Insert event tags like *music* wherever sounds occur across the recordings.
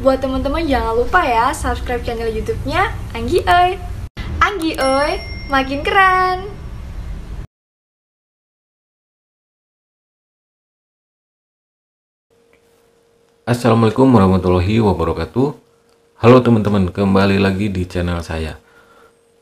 Buat teman-teman jangan lupa ya subscribe channel YouTube-nya Anggi Oi. Anggi Oi, makin keren. Assalamualaikum warahmatullahi wabarakatuh Halo teman-teman, kembali lagi di channel saya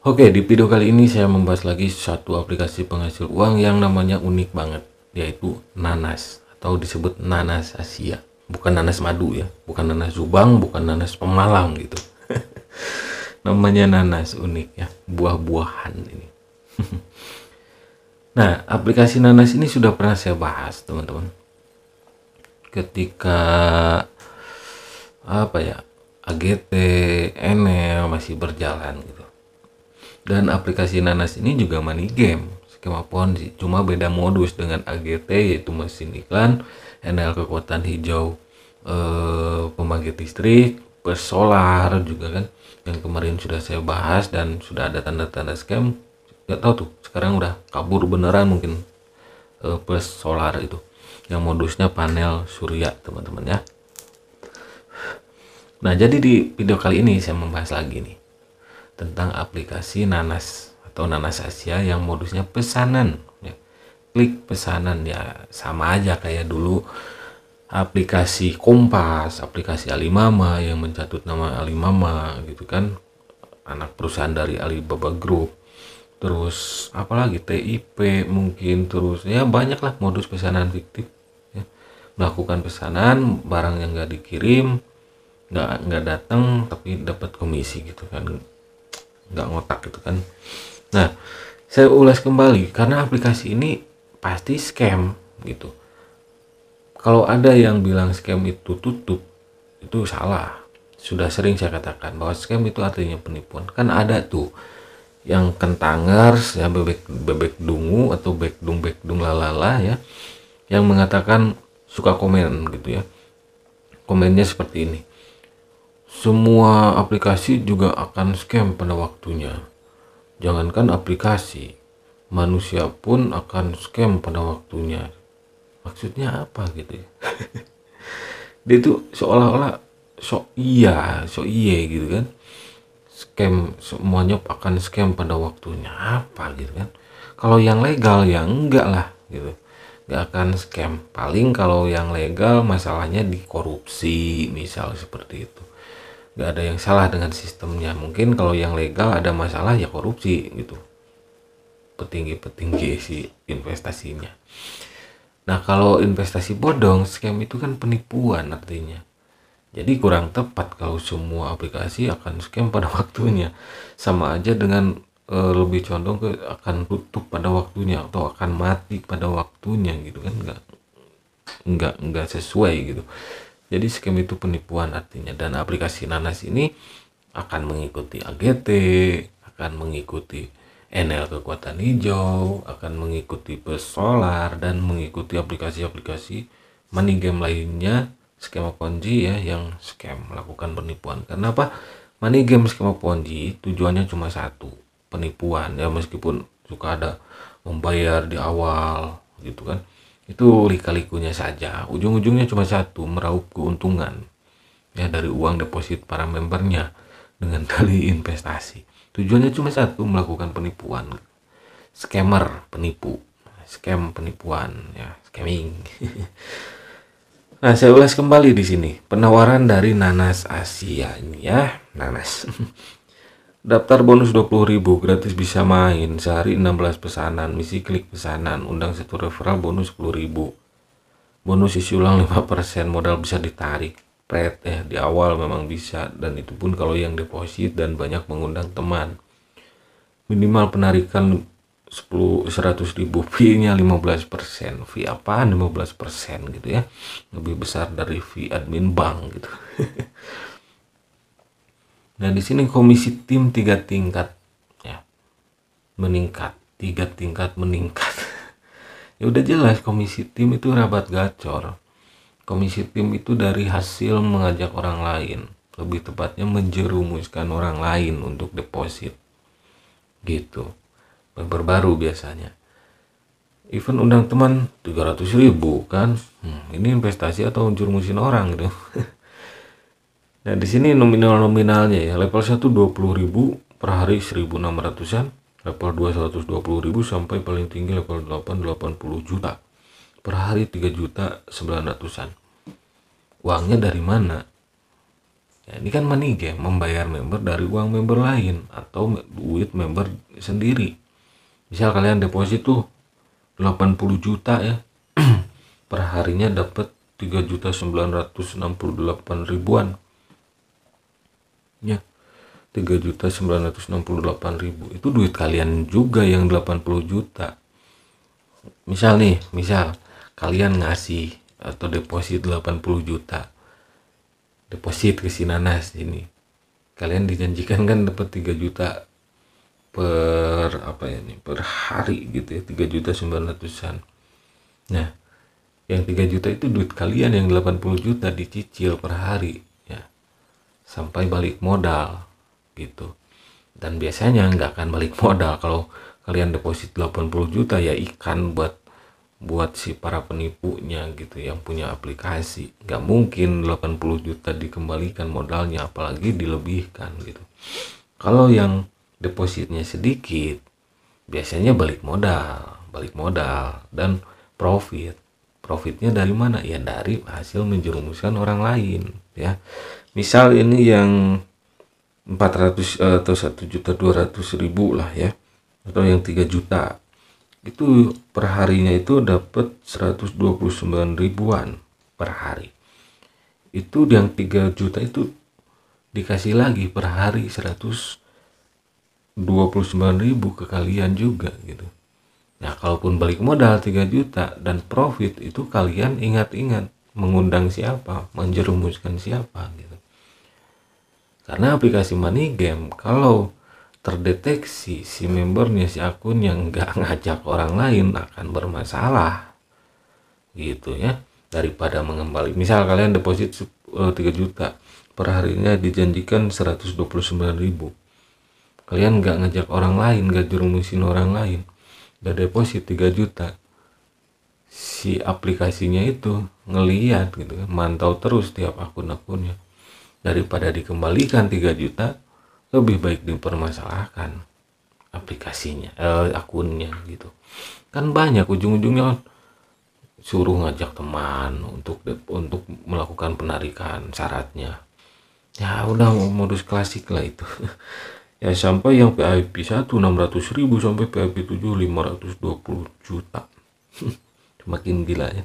Oke, di video kali ini saya membahas lagi satu aplikasi penghasil uang yang namanya unik banget Yaitu Nanas, atau disebut Nanas Asia bukan nanas madu ya bukan nanas subang bukan nanas pemalang gitu *laughs* namanya nanas unik ya buah-buahan ini *laughs* nah aplikasi nanas ini sudah pernah saya bahas teman-teman ketika apa ya AGT NL e masih berjalan gitu dan aplikasi nanas ini juga money game skema ponzi cuma beda modus dengan AGT yaitu mesin iklan energi kekuatan hijau eh, pembangkit listrik plus solar juga kan yang kemarin sudah saya bahas dan sudah ada tanda-tanda scam nggak tahu tuh sekarang udah kabur beneran mungkin eh, plus solar itu yang modusnya panel surya teman-teman ya nah jadi di video kali ini saya membahas lagi nih tentang aplikasi nanas atau nanas Asia yang modusnya pesanan ya klik pesanan ya sama aja kayak dulu aplikasi Kompas, aplikasi Alimama yang mencatut nama Alimama gitu kan anak perusahaan dari Alibaba Group terus apalagi TIP mungkin terus ya banyaklah modus pesanan fiktif ya. melakukan pesanan barang yang nggak dikirim nggak nggak datang tapi dapat komisi gitu kan nggak ngotak gitu kan nah saya ulas kembali karena aplikasi ini pasti scam gitu kalau ada yang bilang scam itu tutup itu salah sudah sering saya katakan bahwa scam itu artinya penipuan kan ada tuh yang kentangers ya bebek bebek dungu atau bebek dung bebek dung lalala ya yang mengatakan suka komen gitu ya komennya seperti ini semua aplikasi juga akan scam pada waktunya jangankan aplikasi manusia pun akan scam pada waktunya maksudnya apa gitu ya *laughs* dia itu seolah-olah sok iya sok iya gitu kan scam semuanya akan scam pada waktunya apa gitu kan kalau yang legal ya enggak lah gitu nggak akan scam paling kalau yang legal masalahnya di korupsi misal seperti itu nggak ada yang salah dengan sistemnya mungkin kalau yang legal ada masalah ya korupsi gitu petinggi-petinggi si investasinya. Nah kalau investasi bodong scam itu kan penipuan artinya. Jadi kurang tepat kalau semua aplikasi akan scam pada *laughs* waktunya. Sama aja dengan e, lebih condong ke akan tutup pada waktunya atau akan mati pada waktunya gitu kan enggak enggak enggak sesuai gitu. Jadi scam itu penipuan artinya dan aplikasi Nanas ini akan mengikuti AGT, akan mengikuti NL kekuatan hijau akan mengikuti bus solar dan mengikuti aplikasi-aplikasi money game lainnya skema ponzi ya yang scam melakukan penipuan karena apa money game skema ponzi tujuannya cuma satu penipuan ya meskipun suka ada membayar di awal gitu kan itu lika-likunya saja ujung-ujungnya cuma satu meraup keuntungan ya dari uang deposit para membernya dengan *laughs* tali investasi tujuannya cuma satu melakukan penipuan scammer penipu scam penipuan ya scamming *laughs* nah saya ulas kembali di sini penawaran dari nanas Asia ini ya nanas *laughs* daftar bonus 20.000 gratis bisa main sehari 16 pesanan misi klik pesanan undang satu referral bonus 10.000 bonus isi ulang 5% modal bisa ditarik spread ya di awal memang bisa dan itu pun kalau yang deposit dan banyak mengundang teman minimal penarikan 10 100 ribu fee nya 15 persen fee lima 15 persen gitu ya lebih besar dari fee admin bank gitu *laughs* nah di sini komisi tim tiga tingkat ya meningkat tiga tingkat meningkat *laughs* ya udah jelas komisi tim itu rabat gacor Komisi tim itu dari hasil mengajak orang lain, lebih tepatnya menjerumuskan orang lain untuk deposit. Gitu. Member baru biasanya. Event undang teman 300 ribu kan. Hmm, ini investasi atau jurumusin orang gitu. *laughs* nah, di sini nominal-nominalnya ya. Level 1 20 ribu per hari 1600-an, level 2 ribu sampai paling tinggi level 8 80 juta. Per hari 3 juta 900-an uangnya dari mana ya, ini kan money game membayar member dari uang member lain atau duit member sendiri misal kalian deposit tuh 80 juta ya *clears throat* perharinya dapat 3.968 ribuan ya 3.968 ribu itu duit kalian juga yang 80 juta misal nih misal kalian ngasih atau deposit 80 juta deposit ke si Nanas ini kalian dijanjikan kan dapat 3 juta per apa ya ini per hari gitu ya 3 juta 900-an nah yang 3 juta itu duit kalian yang 80 juta dicicil per hari ya sampai balik modal gitu dan biasanya nggak akan balik modal kalau kalian deposit 80 juta ya ikan buat buat si para penipunya gitu yang punya aplikasi nggak mungkin 80 juta dikembalikan modalnya apalagi dilebihkan gitu kalau yang depositnya sedikit biasanya balik modal balik modal dan profit profitnya dari mana ya dari hasil menjerumuskan orang lain ya misal ini yang 400 eh, atau satu juta ratus ribu lah ya atau yang 3 juta itu perharinya itu dapat 129 ribuan per hari itu yang 3 juta itu dikasih lagi per hari 129 ribu ke kalian juga gitu nah kalaupun balik modal 3 juta dan profit itu kalian ingat-ingat mengundang siapa menjerumuskan siapa gitu karena aplikasi money game kalau terdeteksi si membernya si akun yang nggak ngajak orang lain akan bermasalah gitu ya daripada mengembali misal kalian deposit 3 eh, juta per harinya dijanjikan 129 ribu kalian nggak ngajak orang lain nggak jurumusin orang lain udah deposit 3 juta si aplikasinya itu ngeliat gitu kan mantau terus tiap akun-akunnya daripada dikembalikan 3 juta lebih baik dipermasalahkan aplikasinya eh, akunnya gitu kan banyak ujung-ujungnya kan, suruh ngajak teman untuk untuk melakukan penarikan syaratnya ya udah modus klasik lah itu *laughs* ya sampai yang VIP 1 600 ribu sampai VIP 7 520 juta *laughs* semakin gila ya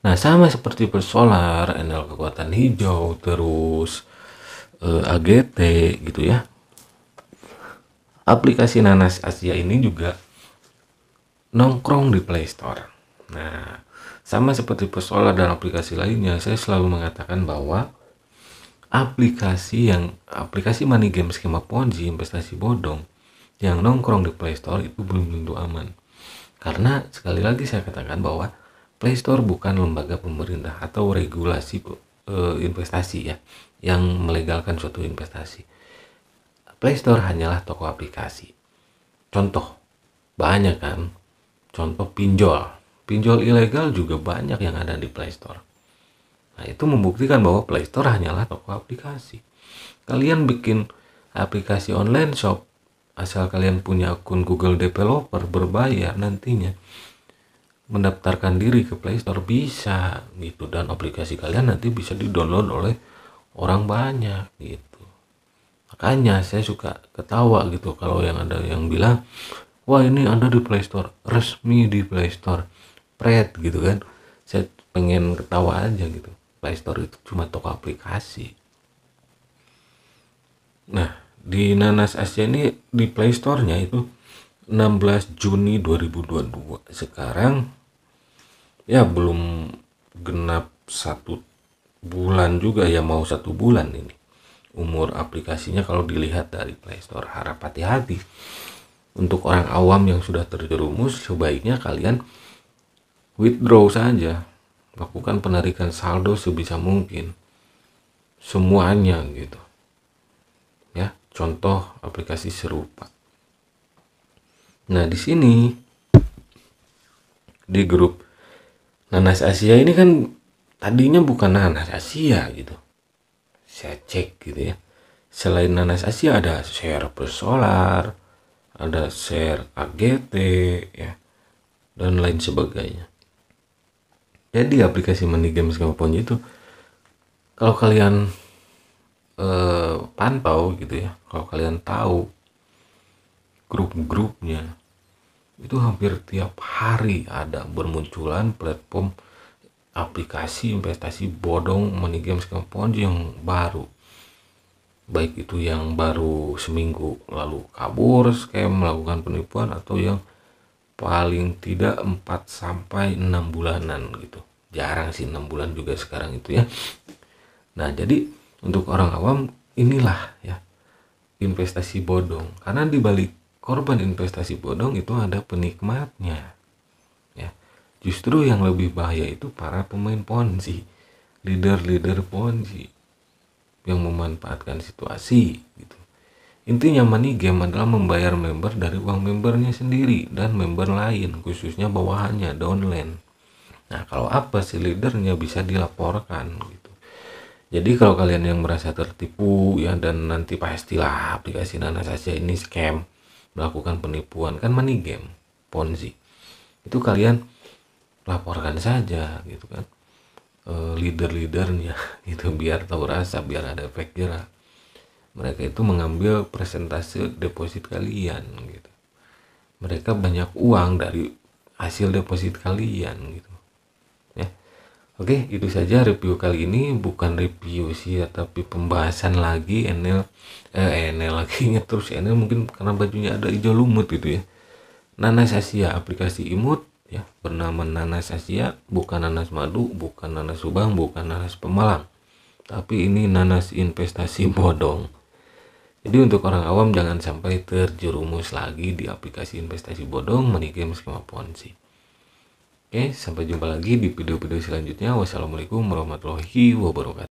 nah sama seperti persolar NL kekuatan hijau terus eh, AGT gitu ya aplikasi Nanas Asia ini juga nongkrong di Play Store. Nah, sama seperti Pesola dan aplikasi lainnya, saya selalu mengatakan bahwa aplikasi yang aplikasi money game skema ponzi investasi bodong yang nongkrong di Play Store itu belum tentu aman. Karena sekali lagi saya katakan bahwa Play Store bukan lembaga pemerintah atau regulasi e, investasi ya yang melegalkan suatu investasi. Play Store hanyalah toko aplikasi. Contoh, banyak kan? Contoh pinjol. Pinjol ilegal juga banyak yang ada di Play Store. Nah, itu membuktikan bahwa Play Store hanyalah toko aplikasi. Kalian bikin aplikasi online shop asal kalian punya akun Google Developer berbayar nantinya mendaftarkan diri ke Play Store bisa gitu dan aplikasi kalian nanti bisa didownload oleh orang banyak gitu makanya saya suka ketawa gitu kalau yang ada yang bilang wah ini ada di Play Store resmi di Play Store pret gitu kan saya pengen ketawa aja gitu Play Store itu cuma toko aplikasi nah di Nanas Asia ini di Play Store-nya itu 16 Juni 2022 sekarang ya belum genap satu bulan juga ya mau satu bulan ini umur aplikasinya kalau dilihat dari Play Store harap hati-hati untuk orang awam yang sudah terjerumus sebaiknya kalian withdraw saja lakukan penarikan saldo sebisa mungkin semuanya gitu ya contoh aplikasi serupa nah di sini di grup Nanas Asia ini kan tadinya bukan nanas Asia gitu saya cek gitu ya selain nanas Asia ada share solar ada share AGT ya dan lain sebagainya jadi aplikasi money games kemampuan itu kalau kalian eh, pantau gitu ya kalau kalian tahu grup-grupnya itu hampir tiap hari ada bermunculan platform aplikasi investasi bodong money games compound yang baru baik itu yang baru seminggu lalu kabur scam melakukan penipuan atau yang paling tidak 4 sampai 6 bulanan gitu jarang sih 6 bulan juga sekarang itu ya nah jadi untuk orang awam inilah ya investasi bodong karena dibalik korban investasi bodong itu ada penikmatnya Justru yang lebih bahaya itu para pemain ponzi, leader-leader ponzi yang memanfaatkan situasi gitu. Intinya money game adalah membayar member dari uang membernya sendiri dan member lain, khususnya bawahannya downline. Nah, kalau apa sih leadernya bisa dilaporkan gitu. Jadi kalau kalian yang merasa tertipu ya dan nanti pastilah aplikasi Nana saja ini scam melakukan penipuan kan money game ponzi itu kalian laporkan saja gitu kan e, leader-leadernya *laughs* itu biar tahu rasa biar ada efek jerah mereka itu mengambil presentasi deposit kalian gitu mereka banyak uang dari hasil deposit kalian gitu ya oke itu saja review kali ini bukan review sih ya tapi pembahasan lagi Enel eh Enel lagi *laughs* terus Enel mungkin karena bajunya ada hijau lumut gitu ya Nanas Asia aplikasi imut ya bernama nanas Asia bukan nanas madu bukan nanas Subang bukan nanas Pemalang tapi ini nanas investasi *laughs* bodong jadi untuk orang awam jangan sampai terjerumus lagi di aplikasi investasi bodong menikahi skema ponzi oke sampai jumpa lagi di video-video selanjutnya wassalamualaikum warahmatullahi wabarakatuh